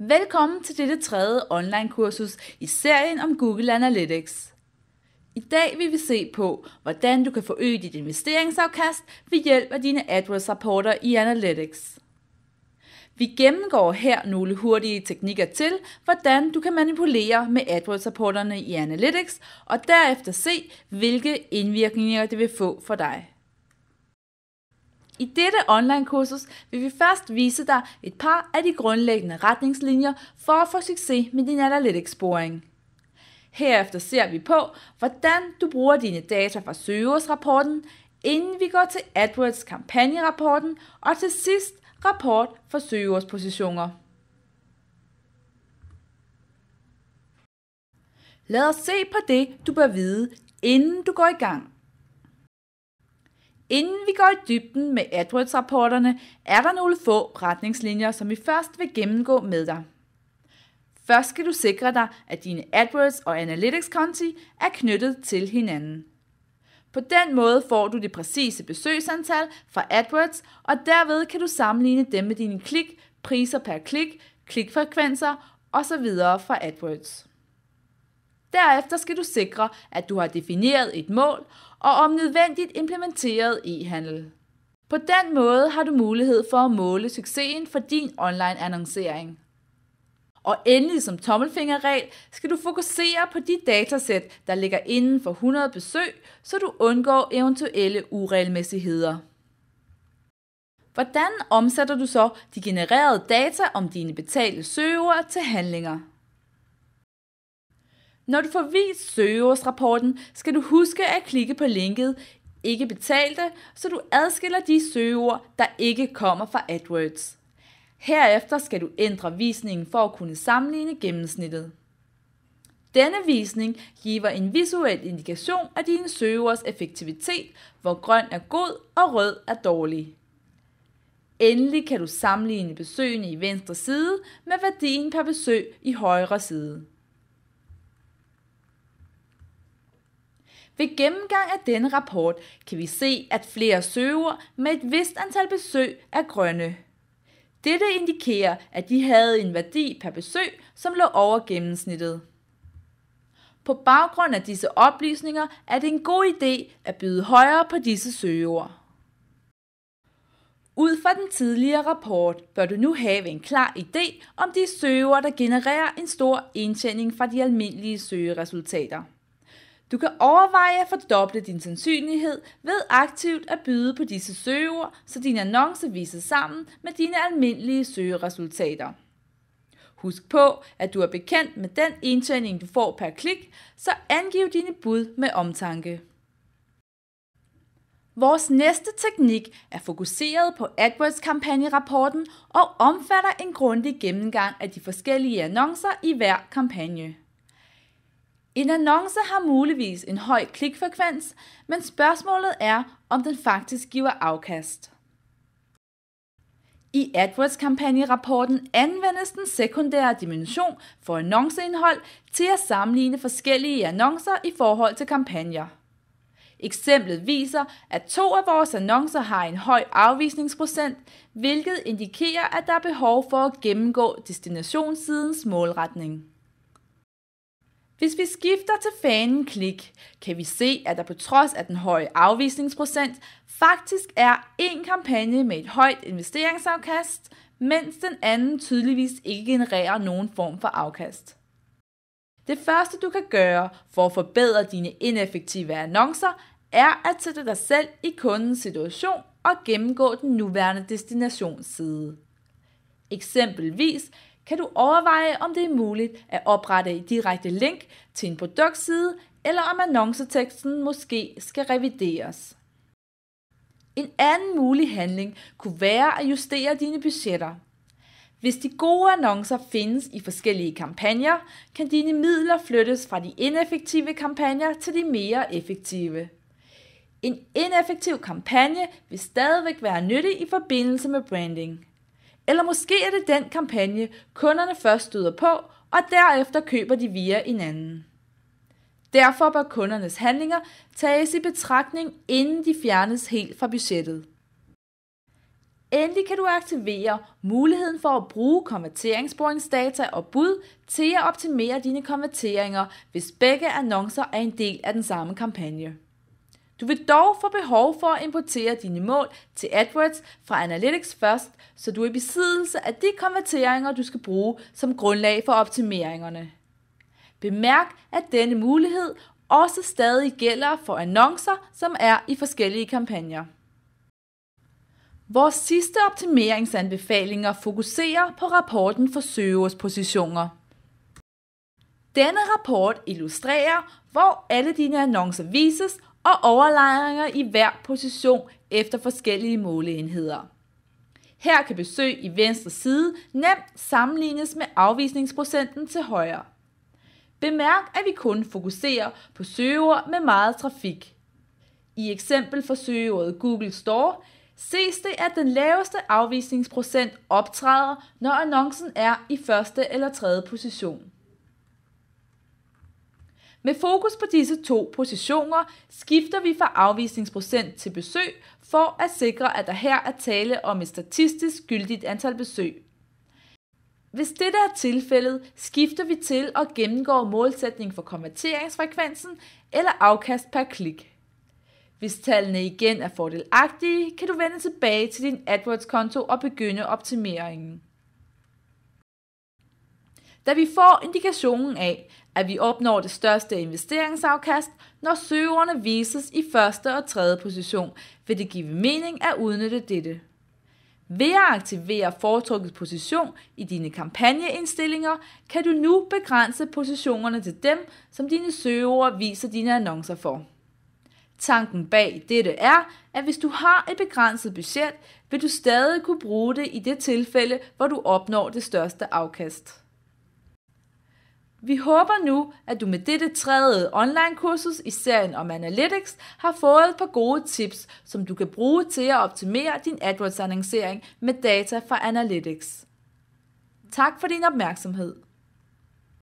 Velkommen til dette tredje online-kursus i serien om Google Analytics. I dag vil vi se på, hvordan du kan forøge dit investeringsafkast ved hjælp af dine AdWords-rapporter i Analytics. Vi gennemgår her nogle hurtige teknikker til, hvordan du kan manipulere med AdWords-rapporterne i Analytics, og derefter se, hvilke indvirkninger det vil få for dig. I dette online-kursus vil vi først vise dig et par af de grundlæggende retningslinjer for at få succes med din Analytics-sporing. Herefter ser vi på, hvordan du bruger dine data fra søgeårsrapporten, inden vi går til AdWords kampagnerapporten og til sidst rapport for søgeårspositioner. Lad os se på det, du bør vide, inden du går i gang Inden vi går i dybden med AdWords-rapporterne, er der nogle få retningslinjer, som vi først vil gennemgå med dig. Først skal du sikre dig, at dine AdWords og Analytics-konti er knyttet til hinanden. På den måde får du det præcise besøgsantal fra AdWords, og derved kan du sammenligne dem med dine klik, priser per klik, klikfrekvenser osv. fra AdWords. Derefter skal du sikre, at du har defineret et mål og om nødvendigt implementeret e-handel. På den måde har du mulighed for at måle succesen for din online annoncering. Og endelig som tommelfingerregel skal du fokusere på de datasæt, der ligger inden for 100 besøg, så du undgår eventuelle uregelmæssigheder. Hvordan omsætter du så de genererede data om dine betalte søgeord til handlinger? Når du får vist søgeordsrapporten, skal du huske at klikke på linket ikke betalte, så du adskiller de søgeord, der ikke kommer fra AdWords. Herefter skal du ændre visningen for at kunne sammenligne gennemsnittet. Denne visning giver en visuel indikation af dine søgeords effektivitet, hvor grøn er god og rød er dårlig. Endelig kan du sammenligne besøgene i venstre side med værdien per besøg i højre side. Ved gennemgang af denne rapport kan vi se, at flere søger med et vist antal besøg er grønne. Dette indikerer, at de havde en værdi per besøg, som lå over gennemsnittet. På baggrund af disse oplysninger er det en god idé at byde højere på disse søgeord. Ud fra den tidligere rapport bør du nu have en klar idé om de søgeord, der genererer en stor indtjening fra de almindelige søgeresultater. Du kan overveje at fordoble din sandsynlighed ved aktivt at byde på disse søgeord, så din annonce vises sammen med dine almindelige søgeresultater. Husk på, at du er bekendt med den indtjening, du får per klik, så angiv dine bud med omtanke. Vores næste teknik er fokuseret på AdWords-kampagnerapporten og omfatter en grundig gennemgang af de forskellige annoncer i hver kampagne. En annonce har muligvis en høj klikfrekvens, men spørgsmålet er, om den faktisk giver afkast. I AdWords-kampagnerapporten anvendes den sekundære dimension for annonceindhold til at sammenligne forskellige annoncer i forhold til kampagner. Eksemplet viser, at to af vores annoncer har en høj afvisningsprocent, hvilket indikerer, at der er behov for at gennemgå destinationssidens målretning. Hvis vi skifter til fanen klik, kan vi se, at der på trods af den høje afvisningsprocent, faktisk er en kampagne med et højt investeringsafkast, mens den anden tydeligvis ikke genererer nogen form for afkast. Det første du kan gøre for at forbedre dine ineffektive annoncer, er at sætte dig selv i kundens situation og gennemgå den nuværende destinationsside. Eksempelvis kan du overveje, om det er muligt at oprette et direkte link til en produktside, eller om annonceteksten måske skal revideres. En anden mulig handling kunne være at justere dine budgetter. Hvis de gode annoncer findes i forskellige kampagner, kan dine midler flyttes fra de ineffektive kampagner til de mere effektive. En ineffektiv kampagne vil stadigvæk være nyttig i forbindelse med branding. Eller måske er det den kampagne, kunderne først støder på, og derefter køber de via en anden. Derfor bør kundernes handlinger tages i betragtning, inden de fjernes helt fra budgettet. Endelig kan du aktivere muligheden for at bruge konverteringssporingsdata og bud til at optimere dine konverteringer, hvis begge annoncer er en del af den samme kampagne. Du vil dog få behov for at importere dine mål til AdWords fra Analytics først, så du er i besiddelse af de konverteringer, du skal bruge som grundlag for optimeringerne. Bemærk, at denne mulighed også stadig gælder for annoncer, som er i forskellige kampagner. Vores sidste optimeringsanbefalinger fokuserer på rapporten for søgeordspositioner. Denne rapport illustrerer, hvor alle dine annoncer vises og overlejringer i hver position efter forskellige måleenheder. Her kan besøg i venstre side nemt sammenlignes med afvisningsprocenten til højre. Bemærk, at vi kun fokuserer på søgeord med meget trafik. I eksempel for søgeordet Google Store ses det, at den laveste afvisningsprocent optræder, når annoncen er i første eller tredje position. Med fokus på disse to positioner skifter vi fra afvisningsprocent til besøg for at sikre, at der her er tale om et statistisk gyldigt antal besøg. Hvis dette er tilfældet, skifter vi til og gennemgår målsætningen for konverteringsfrekvensen eller afkast per klik. Hvis tallene igen er fordelagtige, kan du vende tilbage til din AdWords-konto og begynde optimeringen da vi får indikationen af, at vi opnår det største investeringsafkast, når søgerne vises i første og tredje position, vil det give mening at udnytte dette. Ved at aktivere foretrukket position i dine kampagneindstillinger, kan du nu begrænse positionerne til dem, som dine søgeord viser dine annoncer for. Tanken bag dette er, at hvis du har et begrænset budget, vil du stadig kunne bruge det i det tilfælde, hvor du opnår det største afkast. Vi håber nu, at du med dette tredje online-kursus i serien om Analytics har fået et par gode tips, som du kan bruge til at optimere din AdWords-annoncering med data fra Analytics. Tak for din opmærksomhed.